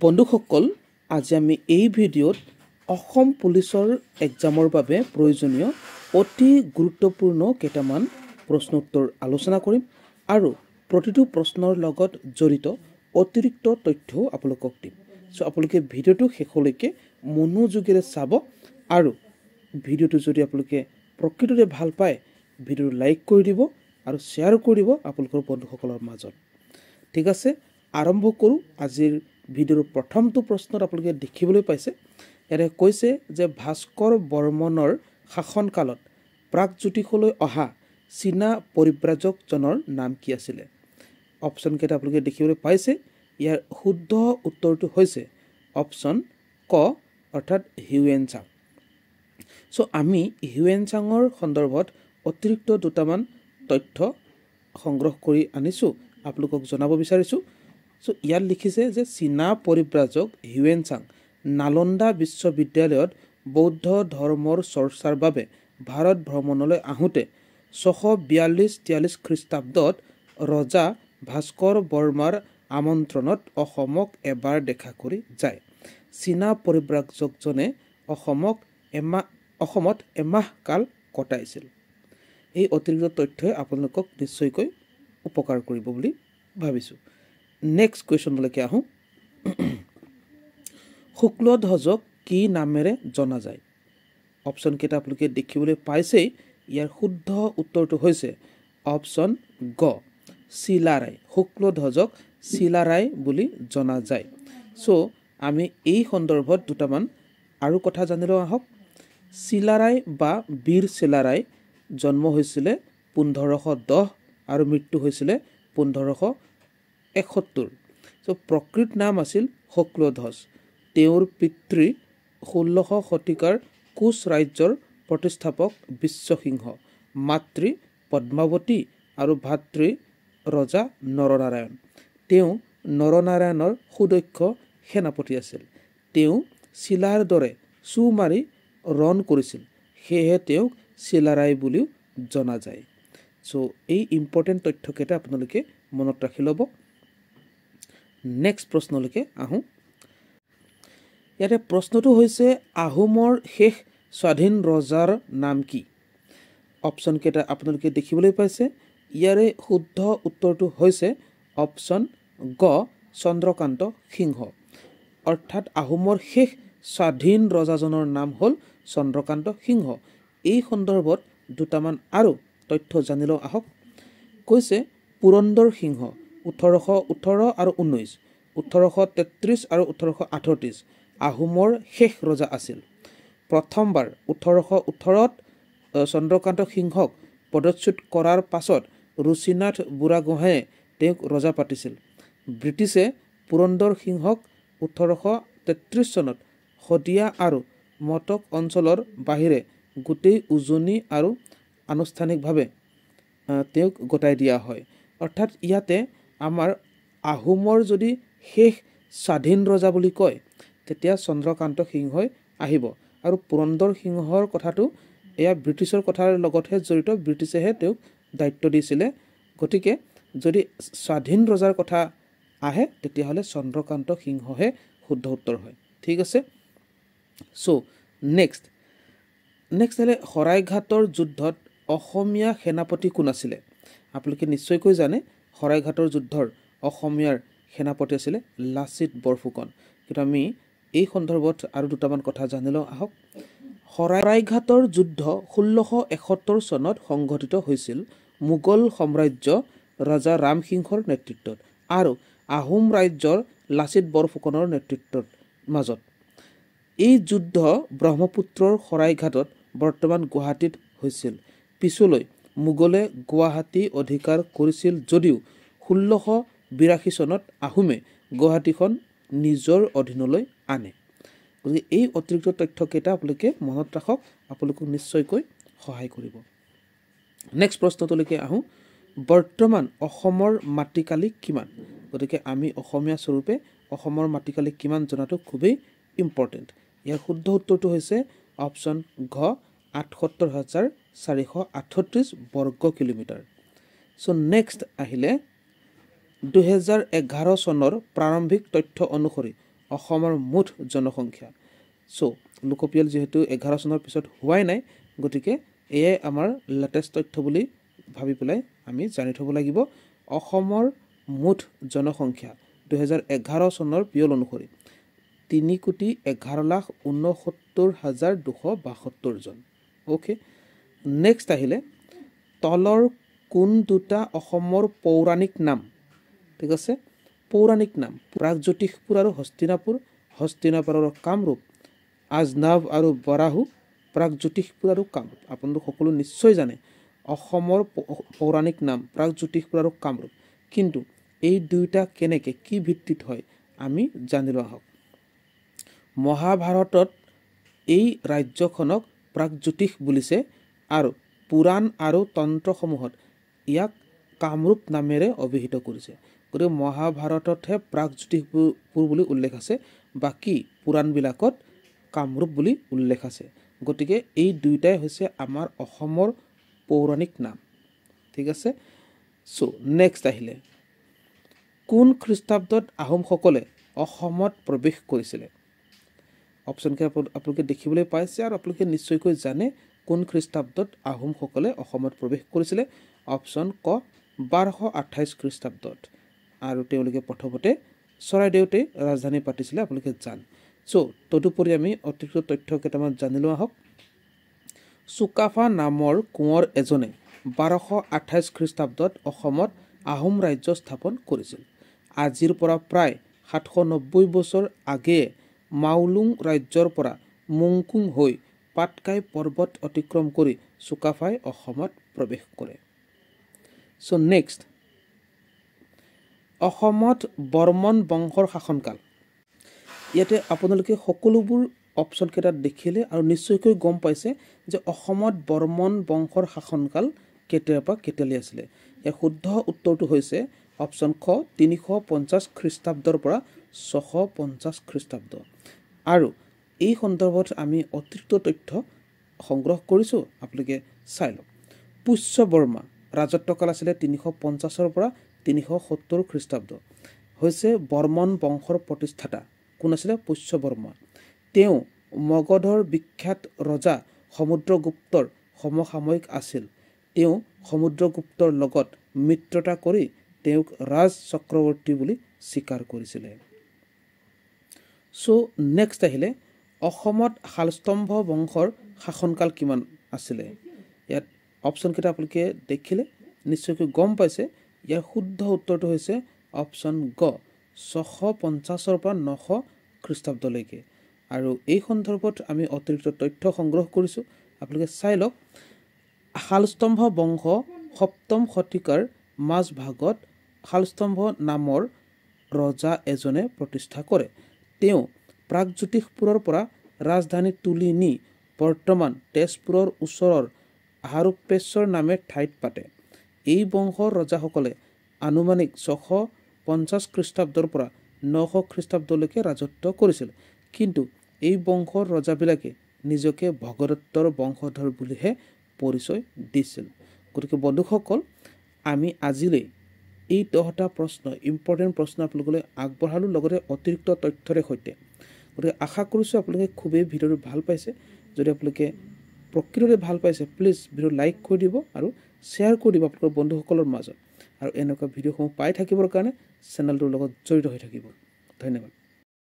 বন্ধুসকল আজি আমি এই ভিডিঅ'ত অসম পুলিচৰ এক্সামৰ বাবে প্ৰয়োজনীয় অতি গুৰুত্বপূৰ্ণ কেইটামান প্ৰশ্নোত্তৰ আলোচনা কৰিম আৰু প্ৰতিটো প্ৰশ্নৰ লগত জড়িত অতিৰিক্ত তথ্যও আপোনালোকক দিম চ' আপোনালোকে ভিডিঅ'টো শেষলৈকে মনোযোগেৰে চাব আৰু ভিডিঅ'টো যদি আপোনালোকে প্ৰকৃততে ভাল পায় ভিডিঅ'টো লাইক কৰি দিব আৰু শ্বেয়াৰ কৰি দিব আপোনালোকৰ বন্ধুসকলৰ মাজত ঠিক আছে আৰম্ভ কৰোঁ আজিৰ ভিডিঅ'ৰ প্ৰথমটো প্ৰশ্নত আপোনালোকে দেখিবলৈ পাইছে ইয়াৰে কৈছে যে ভাস্কৰ বৰ্মনৰ শাসনকালত প্ৰাগজ্যোতিষলৈ অহা চীনা পৰিব্ৰাজকজনৰ নাম কি আছিলে অপশ্যনকেইটা আপোনালোকে দেখিবলৈ পাইছে ইয়াৰ শুদ্ধ উত্তৰটো হৈছে অপশ্যন ক অৰ্থাৎ হিউৱেন চাং চ' আমি হিউৱেন চাঙৰ সন্দৰ্ভত অতিৰিক্ত দুটামান তথ্য সংগ্ৰহ কৰি আনিছোঁ আপোনালোকক জনাব বিচাৰিছোঁ চ' ইয়াত লিখিছে যে চীনা পৰিব্ৰাজক হিউৱেন চাং নালন্দা বিশ্ববিদ্যালয়ত বৌদ্ধ ধৰ্মৰ চৰ্চাৰ বাবে ভাৰত ভ্ৰমণলৈ আহোঁতে ছশ বিয়াল্লিছ তিয়াল্লিছ খ্ৰীষ্টাব্দত ৰজা ভাস্কৰ বৰ্মাৰ আমন্ত্ৰণত অসমক এবাৰ দেখা কৰি যায় চীনা পৰিব্ৰাজকজনে অসমক এমাহ অসমত এমাহ কাল কটাইছিল এই অতিৰিক্ত তথ্যই আপোনালোকক নিশ্চয়কৈ উপকাৰ কৰিব বুলি ভাবিছোঁ নেক্সট কুৱেশ্যনলৈকে আহোঁ শুক্ল ধ্বজক কি নামেৰে জনা যায় অপশ্যনকেইটা আপোনালোকে দেখিবলৈ পাইছেই ইয়াৰ শুদ্ধ উত্তৰটো হৈছে অপশ্যন গ চিলাৰাই শুক্ল ধ্বজক চিলাৰাই বুলি জনা যায় চ' আমি এই সন্দৰ্ভত দুটামান আৰু কথা জানি লওঁ আহক চিলাৰাই বা বীৰ চিলাৰাই জন্ম হৈছিলে পোন্ধৰশ দহ আৰু মৃত্যু হৈছিলে পোন্ধৰশ এসত্তৰ চ' প্ৰকৃত নাম আছিল শুক্লধ্বজ তেওঁৰ পিতৃ ষোল্লশ শতিকাৰ কোচ ৰাজ্যৰ প্ৰতিষ্ঠাপক বিশ্বসিংহ মাতৃ পদ্মাৱতী আৰু ভাতৃ ৰজা নৰনাৰায়ণ তেওঁ নৰনাৰায়ণৰ সুদক্ষ সেনাপতি আছিল তেওঁ চিলাৰ দৰে চু মাৰি ৰণ কৰিছিল সেয়েহে তেওঁক চিলাৰাই বুলিও জনা যায় চ' এই ইম্পৰ্টেণ্ট তথ্যকেইটা আপোনালোকে মনত ৰাখি ল'ব নেক্সট প্ৰশ্নলৈকে আহোঁ ইয়াতে প্ৰশ্নটো হৈছে আহোমৰ শেষ স্বাধীন ৰজাৰ নাম কি অপশ্যনকেইটা আপোনালোকে দেখিবলৈ পাইছে ইয়াৰে শুদ্ধ উত্তৰটো হৈছে অপশ্যন গ চন্দ্ৰকান্ত সিংহ অৰ্থাৎ আহোমৰ শেষ স্বাধীন ৰজাজনৰ নাম হ'ল চন্দ্ৰকান্ত সিংহ এই সন্দৰ্ভত দুটামান আৰু তথ্য জানি লওঁ আহক কৈছে পুৰন্দৰ সিংহ ওঠৰশ ওঠৰ আৰু ঊনৈছ ওঠৰশ তেত্ৰিছ আৰু ওঠৰশ আঠত্ৰিছ আহোমৰ শেষ ৰজা আছিল প্ৰথমবাৰ ওঠৰশ ওঠৰত চন্দ্ৰকান্ত সিংহক পদচ্যুত কৰাৰ পাছত ৰুচিনাথ বুঢ়াগোহাঁয়ে তেওঁক ৰজা পাতিছিল ব্ৰিটিছে পুৰন্দৰ সিংহক ওঠৰশ তেত্ৰিছ চনত শদিয়া আৰু মটক অঞ্চলৰ বাহিৰে গোটেই উজনি আৰু আনুষ্ঠানিকভাৱে তেওঁক গতাই দিয়া হয় অৰ্থাৎ ইয়াতে আমাৰ আহোমৰ যদি শেষ স্বাধীন ৰজা বুলি কয় তেতিয়া চন্দ্ৰকান্ত সিংহই আহিব আৰু পুৰন্দৰ সিংহৰ কথাটো এয়া ব্ৰিটিছৰ কথাৰ লগতহে জড়িত ব্ৰিটিছেহে তেওঁক দায়িত্ব দিছিলে গতিকে যদি স্বাধীন ৰজাৰ কথা আহে তেতিয়াহ'লে চন্দ্ৰকান্ত সিংহহে শুদ্ধ উত্তৰ হয় ঠিক আছে চ' নেক্সট নেক্সট হ'লে শৰাইঘাটৰ যুদ্ধত অসমীয়া সেনাপতি কোন আছিলে আপোনালোকে নিশ্চয়কৈ জানে শৰাইঘাটৰ যুদ্ধৰ অসমীয়াৰ সেনাপতি আছিলে লাচিত বৰফুকন কিন্তু আমি এই সন্দৰ্ভত আৰু দুটামান কথা জানি লওঁ আহক শৰাইঘাটৰ যুদ্ধ ষোল্লশ এসত্তৰ চনত সংঘটিত হৈছিল মোগল সাম্ৰাজ্য ৰজা ৰাম সিংহৰ নেতৃত্বত আৰু আহোম ৰাজ্যৰ লাচিত বৰফুকনৰ নেতৃত্বত মাজত এই যুদ্ধ ব্ৰহ্মপুত্ৰৰ শৰাইঘাটত বৰ্তমান গুৱাহাটীত হৈছিল পিছলৈ মোগলে গুৱাহাটী অধিকাৰ কৰিছিল যদিও ষোল্লশ বিৰাশী চনত আহোমে গুৱাহাটীখন নিজৰ অধীনলৈ আনে গতিকে এই অতিৰিক্ত তথ্যকেইটা আপোনালোকে মনত ৰাখক আপোনালোকক নিশ্চয়কৈ সহায় কৰিব নেক্সট প্ৰশ্নটোলৈকে আহোঁ বৰ্তমান অসমৰ মাটিকালি কিমান গতিকে আমি অসমীয়া স্বৰূপে অসমৰ মাটিকালি কিমান জনাটো খুবেই ইম্পৰ্টেণ্ট ইয়াৰ শুদ্ধ উত্তৰটো হৈছে অপশ্যন ঘ আঠসত্তৰ হাজাৰ চাৰিশ আঠত্ৰিছ বৰ্গ কিলোমিটাৰ চ' নেক্সট আহিলে দুহেজাৰ এঘাৰ চনৰ প্ৰাৰম্ভিক তথ্য অনুসৰি অসমৰ মুঠ জনসংখ্যা চ' লোকপিয়ল যিহেতু এঘাৰ চনৰ পিছত হোৱাই নাই গতিকে এয়াই আমাৰ লেটেষ্ট তথ্য বুলি ভাবি পেলাই আমি জানি থ'ব লাগিব অসমৰ মুঠ জনসংখ্যা দুহেজাৰ এঘাৰ চনৰ পিয়ল অনুসৰি তিনি কোটি এঘাৰ লাখ ঊনসত্তৰ হাজাৰ দুশ বাসত্তৰজন অ'কে নেক্সট আহিলে তলৰ কোন দুটা অসমৰ পৌৰাণিক নাম ঠিক আছে পৌৰাণিক নাম প্ৰাগজ্যোতিষপুৰ আৰু হস্তিনাপুৰ হস্তিনাপুৰৰ কামৰূপ আজনাভ আৰু বৰাহু প্ৰাগজ্যোতিষপুৰ আৰু কামৰূপ আপোনালোক সকলো নিশ্চয় জানে অসমৰ পৌৰাণিক নাম প্ৰাগজ্যোতিষপুৰ আৰু কামৰূপ কিন্তু এই দুয়োটা কেনেকৈ কি ভিত্তিত হয় আমি জানি লোৱা হওক মহাভাৰতত এই ৰাজ্যখনক প্ৰাগজ্যোতিষ বুলিছে আৰু পুৰাণ আৰু তন্ত্ৰসমূহত ইয়াক কামৰূপ নামেৰে অভিহিত কৰিছে গতিকে মহাভাৰততহে প্ৰাগজ্যোতিষপুৰ বুলি উল্লেখ আছে বাকী পুৰাণবিলাকত কামৰূপ বুলি উল্লেখ আছে গতিকে এই দুয়োটাই হৈছে আমাৰ অসমৰ পৌৰাণিক নাম ঠিক আছে চ' নেক্সট আহিলে কোন খ্ৰীষ্টাব্দত আহোমসকলে অসমত প্ৰৱেশ কৰিছিলে অপশ্যনকে আপোনালোকে দেখিবলৈ পাইছে আৰু আপোনালোকে নিশ্চয়কৈ জানে কোন খ্ৰীষ্টাব্দত আহোমসকলে অসমত প্ৰৱেশ কৰিছিলে অপশ্যন ক বাৰশ আঠাইছ খ্ৰীষ্টাব্দত আৰু তেওঁলোকে প্ৰথমতে চৰাইদেউতে ৰাজধানী পাতিছিলে আপোনালোকে জান চ' তদুপৰি আমি অতিৰিক্ত তথ্য কেইটামান জানি লওঁ আহক চুকাফা নামৰ কোঁৱৰ এজনে বাৰশ আঠাইছ খ্ৰীষ্টাব্দত অসমত আহোম ৰাজ্য স্থাপন কৰিছিল আজিৰ পৰা প্ৰায় সাতশ নব্বৈ বছৰ আগেয়ে মাউলুং ৰাজ্যৰ পৰা মুংকুং হৈ পাটকাই পৰ্বত অতিক্ৰম কৰি চুকাফাই অসমত প্ৰৱেশ কৰে চ' নেক্সট অসমত বৰ্মন বংশৰ শাসনকাল ইয়াতে আপোনালোকে সকলোবোৰ অপশ্যনকেইটাত দেখিলে আৰু নিশ্চয়কৈ গম পাইছে যে অসমত বৰ্মন বংশৰ শাসনকাল কেতিয়াৰ পৰা কেতিয়ালৈ আছিলে ইয়াৰ শুদ্ধ উত্তৰটো হৈছে অপশ্যন খ তিনিশ পঞ্চাছ খ্ৰীষ্টাব্দৰ পৰা ছশ পঞ্চাছ খ্ৰীষ্টাব্দ আৰু এই সন্দৰ্ভত আমি অতিৰিক্ত তথ্য সংগ্ৰহ কৰিছোঁ আপোনালোকে চাই লওক পুষ্য বৰ্মা ৰাজত্বকাল আছিলে তিনিশ পঞ্চাছৰ পৰা তিনিশ সত্তৰ খ্ৰীষ্টাব্দ হৈছে বৰ্মন বংশৰ প্ৰতিষ্ঠাতা কোন আছিলে পুষ্য বৰ্মা তেওঁ মগধৰ বিখ্যাত ৰজা সমুদ্ৰগুপ্তৰ সমসাময়িক আছিল তেওঁ সমুদ্ৰগুপ্তৰ লগত মিত্ৰতা কৰি তেওঁক ৰাজ চক্ৰৱৰ্তী বুলি স্বীকাৰ কৰিছিলে চ' নেক্সট আহিলে অসমত শালস্তম্ভ বংশৰ শাসনকাল কিমান আছিলে ইয়াত অপশ্যনকেইটা আপোনালোকে দেখিলে নিশ্চয়কৈ গম পাইছে ইয়াৰ শুদ্ধ উত্তৰটো হৈছে অপশ্যন গ ছশ পঞ্চাছৰ পৰা নশ খ্ৰীষ্টাব্দলৈকে আৰু এই সন্দৰ্ভত আমি অতিৰিক্ত তথ্য সংগ্ৰহ কৰিছোঁ আপোনালোকে চাই লওক শালস্তম্ভ বংশ সপ্তম শতিকাৰ মাজভাগত শালস্তম্ভ নামৰ ৰজা এজনে প্ৰতিষ্ঠা কৰে তেওঁ প্ৰাগজ্যোতিষপুৰৰ পৰা ৰাজধানী তুলি নি বৰ্তমান তেজপুৰৰ ওচৰৰ আহাৰুপেশ্বৰ নামে ঠাইত পাতে এই বংশৰ ৰজাসকলে আনুমানিক ছশ পঞ্চাছ খ্ৰীষ্টাব্দৰ পৰা নশ খ্ৰীষ্টাব্দলৈকে ৰাজত্ব কৰিছিল কিন্তু এই বংশৰ ৰজাবিলাকে নিজকে ভগদত্তৰ বংশধৰ বুলিহে পৰিচয় দিছিল গতিকে বন্ধুসকল আমি আজিলৈ এই দহটা প্ৰশ্ন ইম্পৰ্টেণ্ট প্ৰশ্ন আপোনালোকলৈ আগবঢ়ালোঁ লগতে অতিৰিক্ত তথ্যৰে সৈতে গতিকে আশা কৰিছোঁ আপোনালোকে খুবেই ভিডিঅ'টো ভাল পাইছে যদি আপোনালোকে প্ৰকৃততে ভাল পাইছে প্লিজ ভিডিঅ' লাইক কৰি দিব আৰু শ্বেয়াৰ কৰি দিব আপোনালোকৰ বন্ধুসকলৰ মাজত আৰু এনেকুৱা ভিডিঅ'সমূহ পাই থাকিবৰ কাৰণে চেনেলটোৰ লগত জড়িত হৈ থাকিব ধন্যবাদ